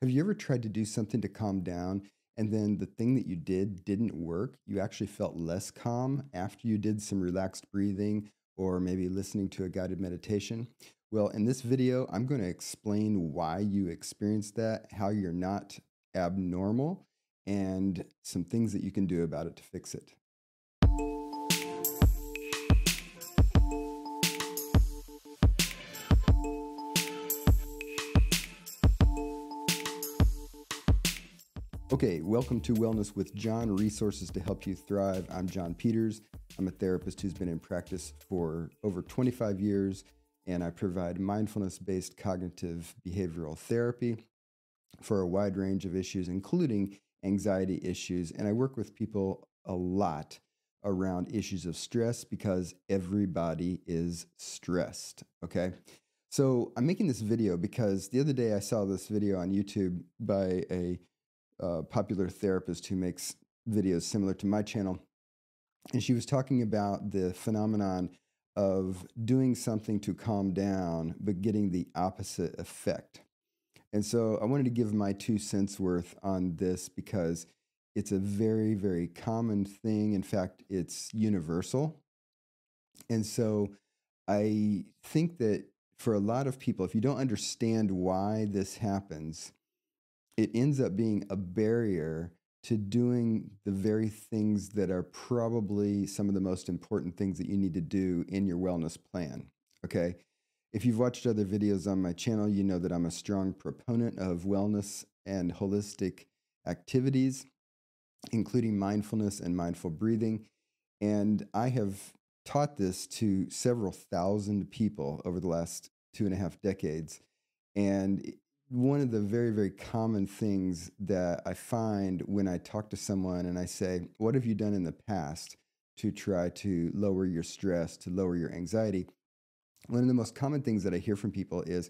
Have you ever tried to do something to calm down and then the thing that you did didn't work? You actually felt less calm after you did some relaxed breathing or maybe listening to a guided meditation? Well, in this video, I'm going to explain why you experienced that, how you're not abnormal, and some things that you can do about it to fix it. Okay, welcome to Wellness with John Resources to Help You Thrive. I'm John Peters. I'm a therapist who's been in practice for over 25 years, and I provide mindfulness based cognitive behavioral therapy for a wide range of issues, including anxiety issues. And I work with people a lot around issues of stress because everybody is stressed. Okay. So I'm making this video because the other day I saw this video on YouTube by a uh, popular therapist who makes videos similar to my channel. And she was talking about the phenomenon of doing something to calm down, but getting the opposite effect. And so I wanted to give my two cents worth on this because it's a very, very common thing. In fact, it's universal. And so I think that for a lot of people, if you don't understand why this happens, it ends up being a barrier to doing the very things that are probably some of the most important things that you need to do in your wellness plan. Okay. If you've watched other videos on my channel, you know that I'm a strong proponent of wellness and holistic activities, including mindfulness and mindful breathing. And I have taught this to several thousand people over the last two and a half decades. And one of the very, very common things that I find when I talk to someone and I say, What have you done in the past to try to lower your stress, to lower your anxiety? One of the most common things that I hear from people is,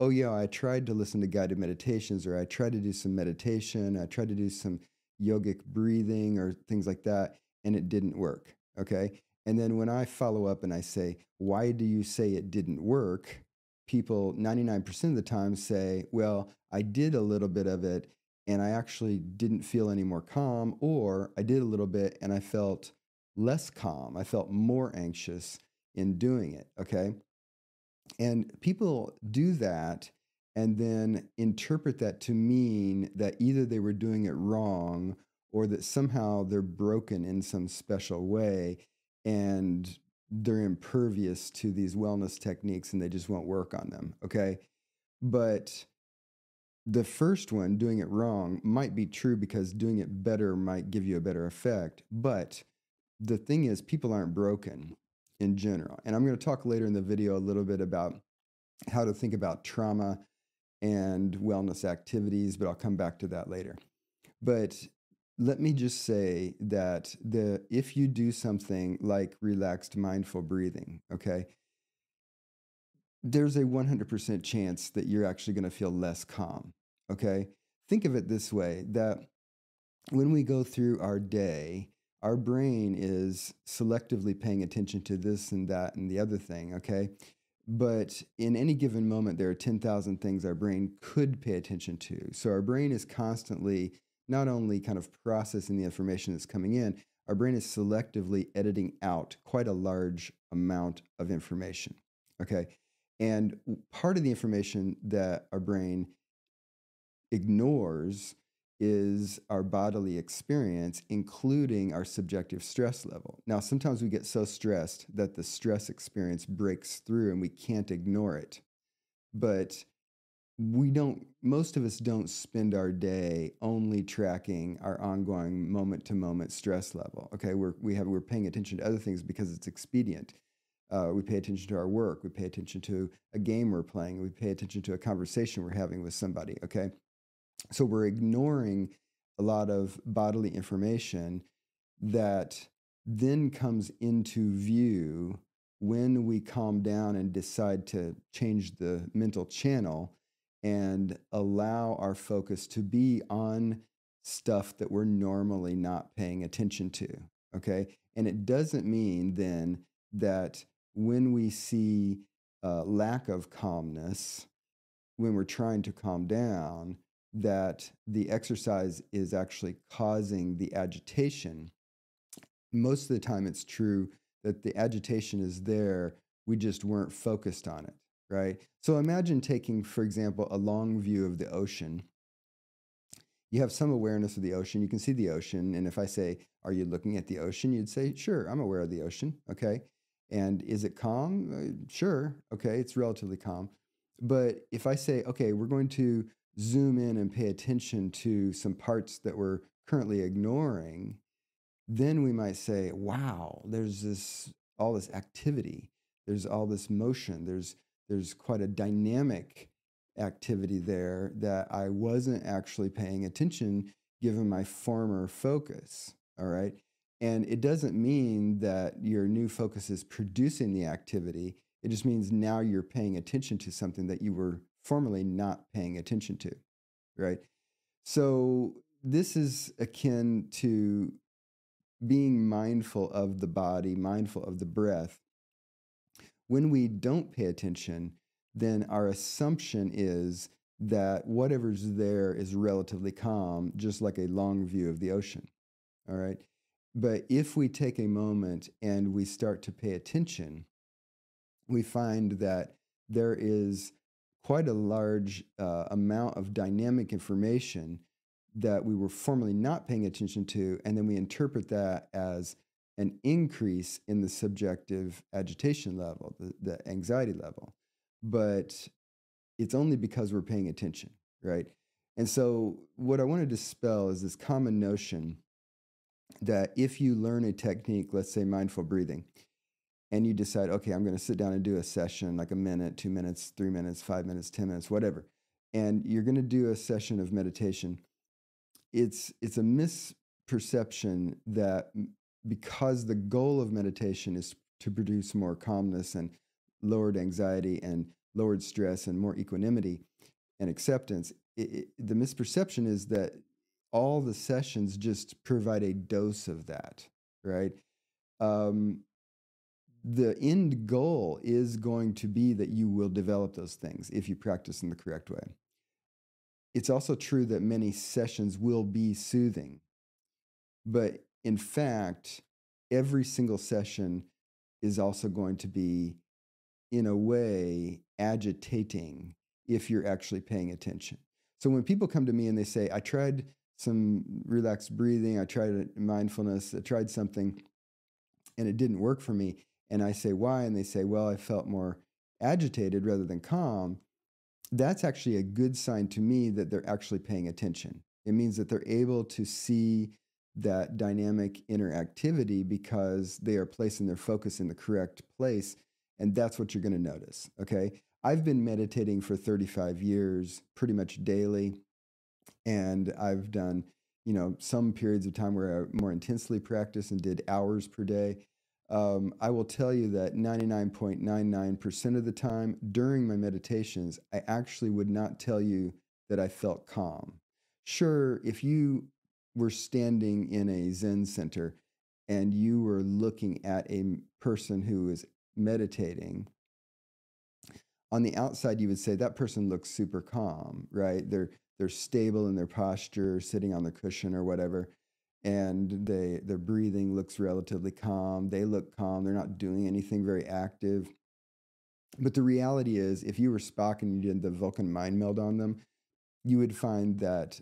Oh, yeah, I tried to listen to guided meditations, or I tried to do some meditation, I tried to do some yogic breathing, or things like that, and it didn't work. Okay. And then when I follow up and I say, Why do you say it didn't work? people 99% of the time say, well, I did a little bit of it and I actually didn't feel any more calm, or I did a little bit and I felt less calm. I felt more anxious in doing it. Okay. And people do that and then interpret that to mean that either they were doing it wrong or that somehow they're broken in some special way. And they're impervious to these wellness techniques and they just won't work on them. Okay. But the first one, doing it wrong, might be true because doing it better might give you a better effect. But the thing is, people aren't broken in general. And I'm going to talk later in the video a little bit about how to think about trauma and wellness activities, but I'll come back to that later. But let me just say that the if you do something like relaxed mindful breathing, okay? There's a 100% chance that you're actually going to feel less calm, okay? Think of it this way that when we go through our day, our brain is selectively paying attention to this and that and the other thing, okay? But in any given moment, there are 10,000 things our brain could pay attention to. So our brain is constantly not only kind of processing the information that's coming in, our brain is selectively editing out quite a large amount of information. Okay. And part of the information that our brain ignores is our bodily experience, including our subjective stress level. Now, sometimes we get so stressed that the stress experience breaks through and we can't ignore it. But we don't most of us don't spend our day only tracking our ongoing moment to moment stress level okay we're we have we're paying attention to other things because it's expedient uh, we pay attention to our work we pay attention to a game we're playing we pay attention to a conversation we're having with somebody okay so we're ignoring a lot of bodily information that then comes into view when we calm down and decide to change the mental channel and allow our focus to be on stuff that we're normally not paying attention to. Okay. And it doesn't mean then that when we see a uh, lack of calmness, when we're trying to calm down, that the exercise is actually causing the agitation. Most of the time, it's true that the agitation is there. We just weren't focused on it right? So imagine taking, for example, a long view of the ocean. You have some awareness of the ocean. You can see the ocean. And if I say, Are you looking at the ocean? You'd say, Sure, I'm aware of the ocean. Okay. And is it calm? Uh, sure. Okay. It's relatively calm. But if I say, Okay, we're going to zoom in and pay attention to some parts that we're currently ignoring, then we might say, Wow, there's this all this activity. There's all this motion. There's there's quite a dynamic activity there that I wasn't actually paying attention given my former focus. All right. And it doesn't mean that your new focus is producing the activity. It just means now you're paying attention to something that you were formerly not paying attention to. Right. So this is akin to being mindful of the body, mindful of the breath, when we don't pay attention, then our assumption is that whatever's there is relatively calm, just like a long view of the ocean. All right. But if we take a moment and we start to pay attention, we find that there is quite a large uh, amount of dynamic information that we were formerly not paying attention to. And then we interpret that as an increase in the subjective agitation level, the, the anxiety level. But it's only because we're paying attention, right? And so, what I want to dispel is this common notion that if you learn a technique, let's say mindful breathing, and you decide, okay, I'm going to sit down and do a session like a minute, two minutes, three minutes, five minutes, 10 minutes, whatever, and you're going to do a session of meditation, it's, it's a misperception that because the goal of meditation is to produce more calmness and lowered anxiety and lowered stress and more equanimity and acceptance, it, it, the misperception is that all the sessions just provide a dose of that, right? Um, the end goal is going to be that you will develop those things if you practice in the correct way. It's also true that many sessions will be soothing, but in fact, every single session is also going to be, in a way, agitating if you're actually paying attention. So when people come to me and they say, I tried some relaxed breathing, I tried mindfulness, I tried something, and it didn't work for me. And I say, why? And they say, well, I felt more agitated rather than calm. That's actually a good sign to me that they're actually paying attention. It means that they're able to see that dynamic interactivity because they are placing their focus in the correct place. And that's what you're going to notice. Okay. I've been meditating for 35 years, pretty much daily. And I've done, you know, some periods of time where I more intensely practiced and did hours per day. Um, I will tell you that 99.99% of the time during my meditations, I actually would not tell you that I felt calm. Sure, if you we're standing in a Zen center and you were looking at a person who is meditating, on the outside you would say that person looks super calm, right? They're they're stable in their posture, sitting on the cushion or whatever, and they their breathing looks relatively calm. They look calm. They're not doing anything very active. But the reality is, if you were Spock and you did the Vulcan mind meld on them, you would find that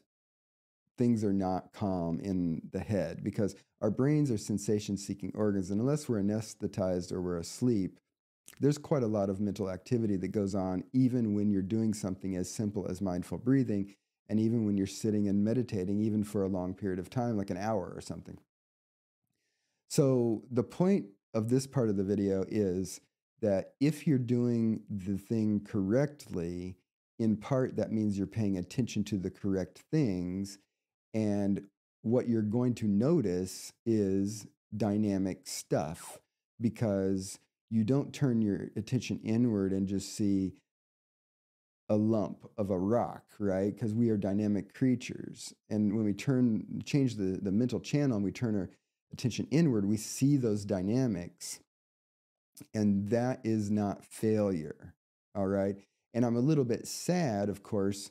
things are not calm in the head because our brains are sensation seeking organs. And unless we're anesthetized or we're asleep, there's quite a lot of mental activity that goes on, even when you're doing something as simple as mindful breathing, and even when you're sitting and meditating, even for a long period of time, like an hour or something. So, the point of this part of the video is that if you're doing the thing correctly, in part, that means you're paying attention to the correct things. And what you're going to notice is dynamic stuff because you don't turn your attention inward and just see a lump of a rock, right? Because we are dynamic creatures. And when we turn, change the, the mental channel and we turn our attention inward, we see those dynamics. And that is not failure. All right. And I'm a little bit sad, of course,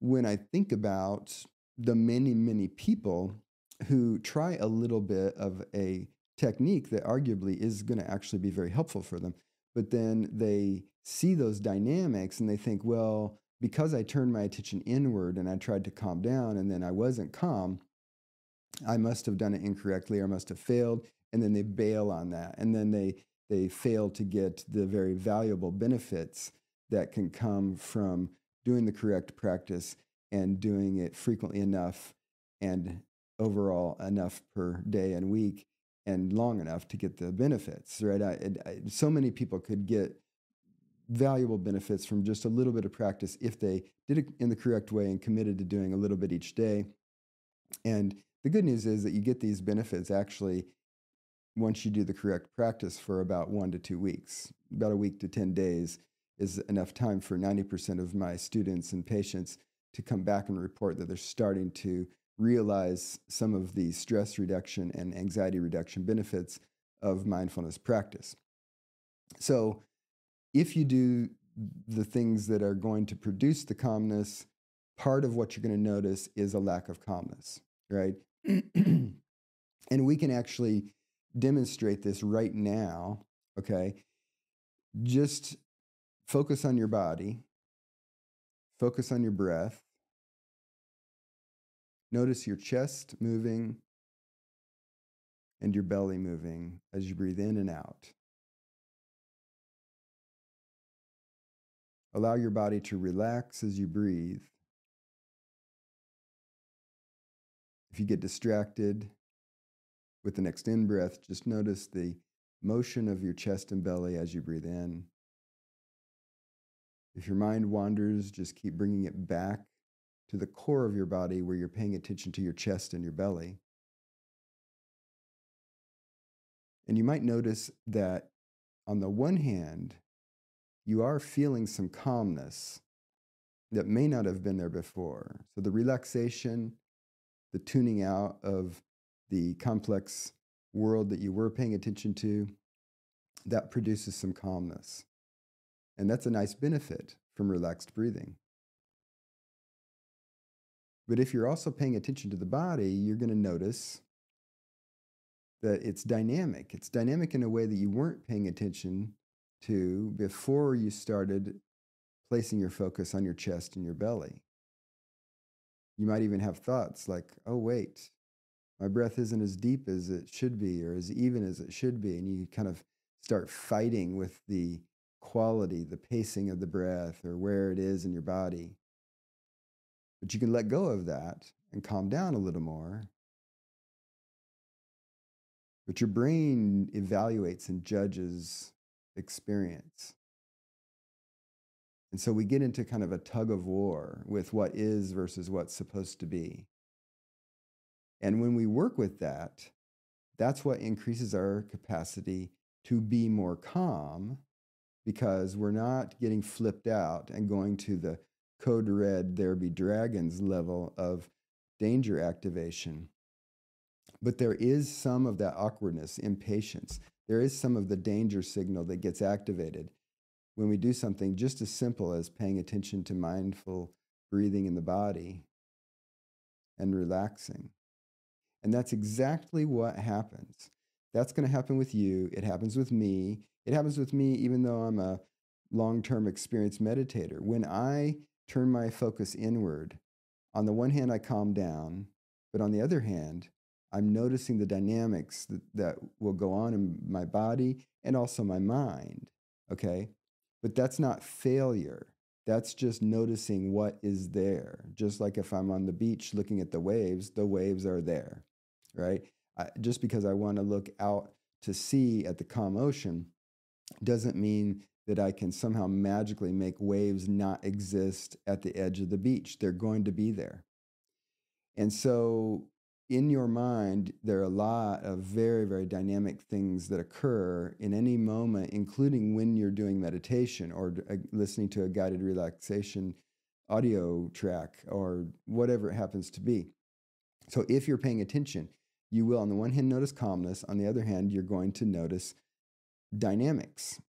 when I think about the many, many people who try a little bit of a technique that arguably is going to actually be very helpful for them. But then they see those dynamics and they think, well, because I turned my attention inward and I tried to calm down and then I wasn't calm, I must have done it incorrectly or must have failed. And then they bail on that. And then they, they fail to get the very valuable benefits that can come from doing the correct practice and doing it frequently enough and overall enough per day and week and long enough to get the benefits, right? I, I, so many people could get valuable benefits from just a little bit of practice if they did it in the correct way and committed to doing a little bit each day. And the good news is that you get these benefits actually once you do the correct practice for about one to two weeks, about a week to 10 days is enough time for 90% of my students and patients to come back and report that they're starting to realize some of the stress reduction and anxiety reduction benefits of mindfulness practice. So, if you do the things that are going to produce the calmness, part of what you're going to notice is a lack of calmness, right? and we can actually demonstrate this right now, okay? Just focus on your body, focus on your breath, Notice your chest moving and your belly moving as you breathe in and out. Allow your body to relax as you breathe. If you get distracted with the next in breath, just notice the motion of your chest and belly as you breathe in. If your mind wanders, just keep bringing it back to the core of your body where you're paying attention to your chest and your belly. And you might notice that on the one hand, you are feeling some calmness that may not have been there before. So the relaxation, the tuning out of the complex world that you were paying attention to, that produces some calmness. And that's a nice benefit from relaxed breathing. But if you're also paying attention to the body, you're going to notice that it's dynamic. It's dynamic in a way that you weren't paying attention to before you started placing your focus on your chest and your belly. You might even have thoughts like, oh, wait, my breath isn't as deep as it should be or as even as it should be. And you kind of start fighting with the quality, the pacing of the breath or where it is in your body. But you can let go of that and calm down a little more. But your brain evaluates and judges experience. And so we get into kind of a tug of war with what is versus what's supposed to be. And when we work with that, that's what increases our capacity to be more calm because we're not getting flipped out and going to the Code Red, There Be Dragons level of danger activation. But there is some of that awkwardness, impatience. There is some of the danger signal that gets activated when we do something just as simple as paying attention to mindful breathing in the body and relaxing. And that's exactly what happens. That's going to happen with you. It happens with me. It happens with me, even though I'm a long term experienced meditator. When I turn my focus inward, on the one hand, I calm down, but on the other hand, I'm noticing the dynamics that, that will go on in my body and also my mind. Okay. But that's not failure. That's just noticing what is there. Just like if I'm on the beach looking at the waves, the waves are there, right? I, just because I want to look out to sea at the calm ocean doesn't mean that I can somehow magically make waves not exist at the edge of the beach. They're going to be there. And so in your mind, there are a lot of very, very dynamic things that occur in any moment, including when you're doing meditation or uh, listening to a guided relaxation audio track or whatever it happens to be. So, if you're paying attention, you will, on the one hand, notice calmness. On the other hand, you're going to notice dynamics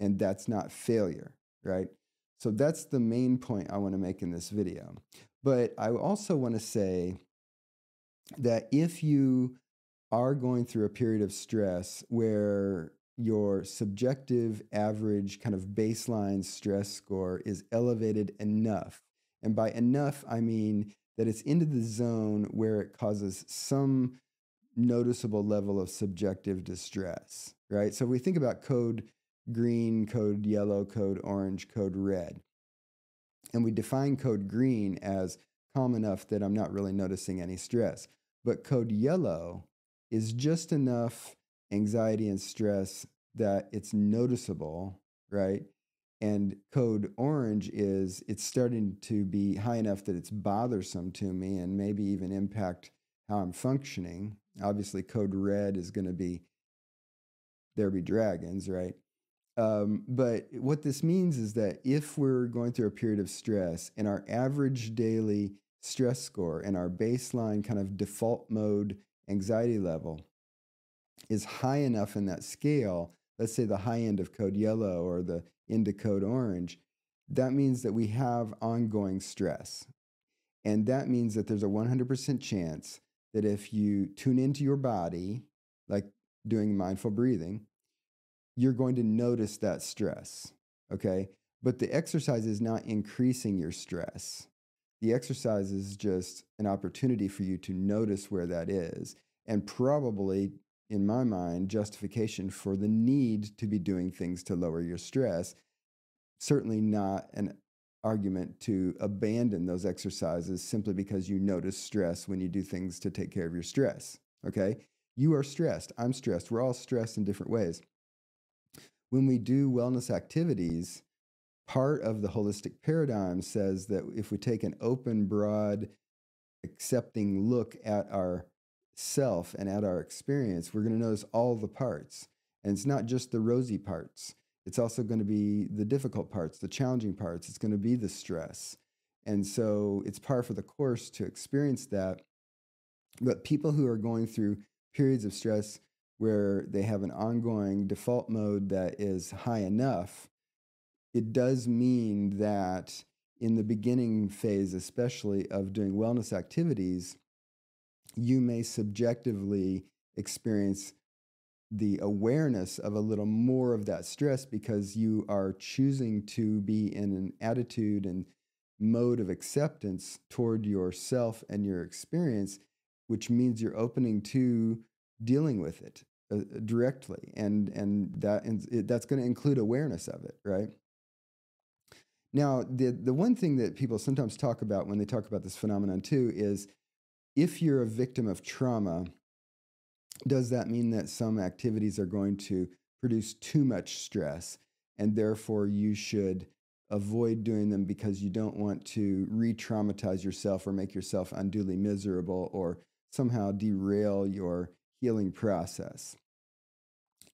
and that's not failure, right? So that's the main point I want to make in this video. But I also want to say that if you are going through a period of stress where your subjective average kind of baseline stress score is elevated enough, and by enough, I mean that it's into the zone where it causes some noticeable level of subjective distress, right? So if we think about code green, code yellow, code orange, code red. And we define code green as calm enough that I'm not really noticing any stress. But code yellow is just enough anxiety and stress that it's noticeable, right? And code orange is it's starting to be high enough that it's bothersome to me and maybe even impact how I'm functioning. Obviously, code red is going to be there be dragons, right? Um, but what this means is that if we're going through a period of stress and our average daily stress score and our baseline kind of default mode anxiety level is high enough in that scale, let's say the high end of code yellow or the end of code orange, that means that we have ongoing stress. And that means that there's a 100% chance that if you tune into your body, like doing mindful breathing, you're going to notice that stress. Okay. But the exercise is not increasing your stress. The exercise is just an opportunity for you to notice where that is and probably, in my mind, justification for the need to be doing things to lower your stress. Certainly not an argument to abandon those exercises simply because you notice stress when you do things to take care of your stress. Okay. You are stressed. I'm stressed. We're all stressed in different ways when we do wellness activities, part of the holistic paradigm says that if we take an open, broad, accepting look at our self and at our experience, we're going to notice all the parts. And it's not just the rosy parts. It's also going to be the difficult parts, the challenging parts. It's going to be the stress. And so it's par for the course to experience that. But people who are going through periods of stress where they have an ongoing default mode that is high enough, it does mean that in the beginning phase, especially of doing wellness activities, you may subjectively experience the awareness of a little more of that stress because you are choosing to be in an attitude and mode of acceptance toward yourself and your experience, which means you're opening to dealing with it uh, directly, and and that and it, that's going to include awareness of it, right? Now, the the one thing that people sometimes talk about when they talk about this phenomenon too is if you're a victim of trauma, does that mean that some activities are going to produce too much stress and therefore you should avoid doing them because you don't want to re-traumatize yourself or make yourself unduly miserable or somehow derail your healing process.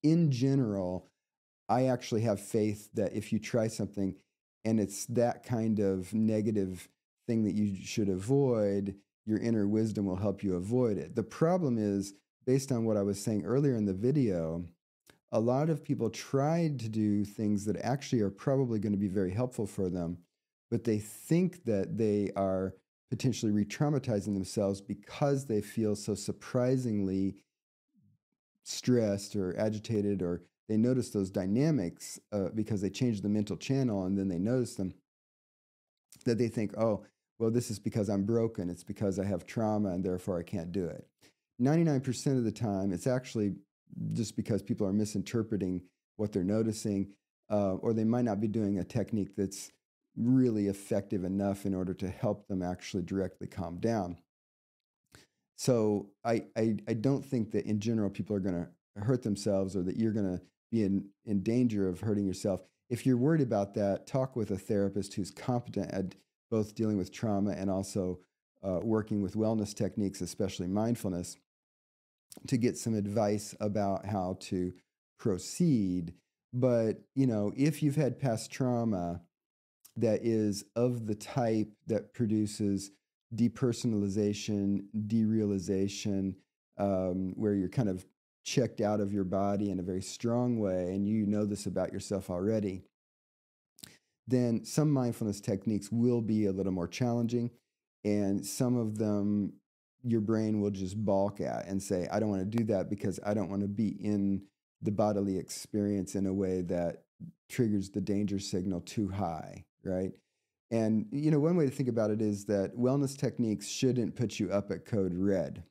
In general, I actually have faith that if you try something and it's that kind of negative thing that you should avoid, your inner wisdom will help you avoid it. The problem is, based on what I was saying earlier in the video, a lot of people tried to do things that actually are probably going to be very helpful for them, but they think that they are potentially re traumatizing themselves because they feel so surprisingly stressed or agitated or they notice those dynamics uh, because they change the mental channel and then they notice them that they think oh well this is because i'm broken it's because i have trauma and therefore i can't do it 99% of the time it's actually just because people are misinterpreting what they're noticing uh, or they might not be doing a technique that's really effective enough in order to help them actually directly calm down so I, I, I don't think that in general people are going to hurt themselves or that you're going to be in, in danger of hurting yourself. If you're worried about that, talk with a therapist who's competent at both dealing with trauma and also uh, working with wellness techniques, especially mindfulness, to get some advice about how to proceed. But, you know, if you've had past trauma that is of the type that produces depersonalization, derealization, um, where you're kind of checked out of your body in a very strong way, and you know this about yourself already, then some mindfulness techniques will be a little more challenging. And some of them your brain will just balk at and say, I don't want to do that because I don't want to be in the bodily experience in a way that triggers the danger signal too high, right? And you know, one way to think about it is that wellness techniques shouldn't put you up at code red.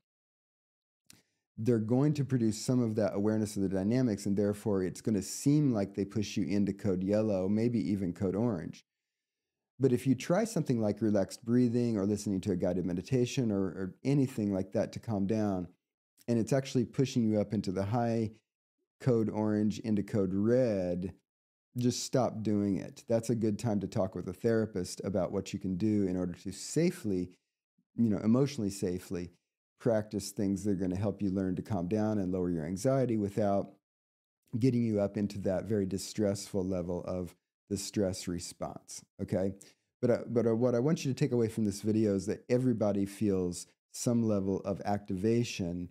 They're going to produce some of that awareness of the dynamics, and therefore it's going to seem like they push you into code yellow, maybe even code orange. But if you try something like relaxed breathing or listening to a guided meditation or, or anything like that to calm down, and it's actually pushing you up into the high code orange into code red, just stop doing it. That's a good time to talk with a therapist about what you can do in order to safely, you know, emotionally safely practice things that are going to help you learn to calm down and lower your anxiety without getting you up into that very distressful level of the stress response. Okay. But, uh, but uh, what I want you to take away from this video is that everybody feels some level of activation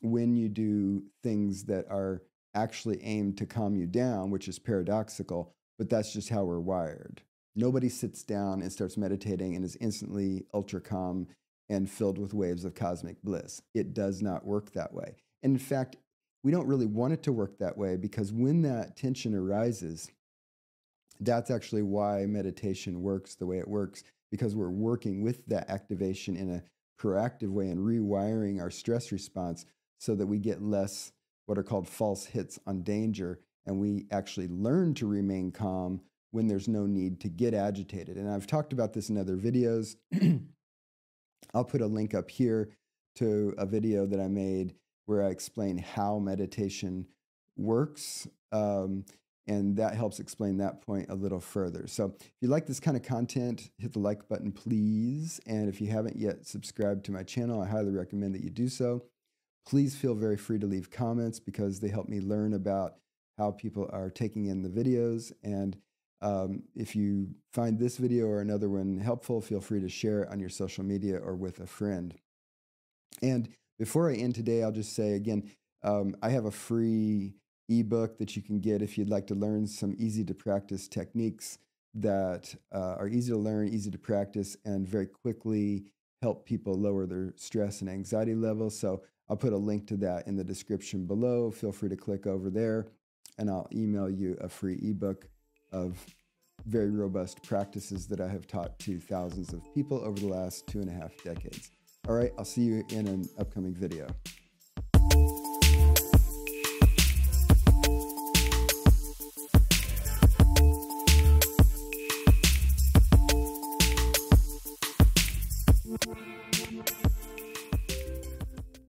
when you do things that are actually aim to calm you down, which is paradoxical, but that's just how we're wired. Nobody sits down and starts meditating and is instantly ultra calm and filled with waves of cosmic bliss. It does not work that way. And in fact, we don't really want it to work that way because when that tension arises, that's actually why meditation works the way it works because we're working with that activation in a proactive way and rewiring our stress response so that we get less what are called false hits on danger. And we actually learn to remain calm when there's no need to get agitated. And I've talked about this in other videos. I'll put a link up here to a video that I made where I explain how meditation works. Um, and that helps explain that point a little further. So if you like this kind of content, hit the like button, please. And if you haven't yet subscribed to my channel, I highly recommend that you do so. Please feel very free to leave comments because they help me learn about how people are taking in the videos. And um, if you find this video or another one helpful, feel free to share it on your social media or with a friend. And before I end today, I'll just say again, um, I have a free ebook that you can get if you'd like to learn some easy to practice techniques that uh, are easy to learn, easy to practice, and very quickly help people lower their stress and anxiety levels. So I'll put a link to that in the description below. Feel free to click over there and I'll email you a free ebook of very robust practices that I have taught to thousands of people over the last two and a half decades. All right, I'll see you in an upcoming video.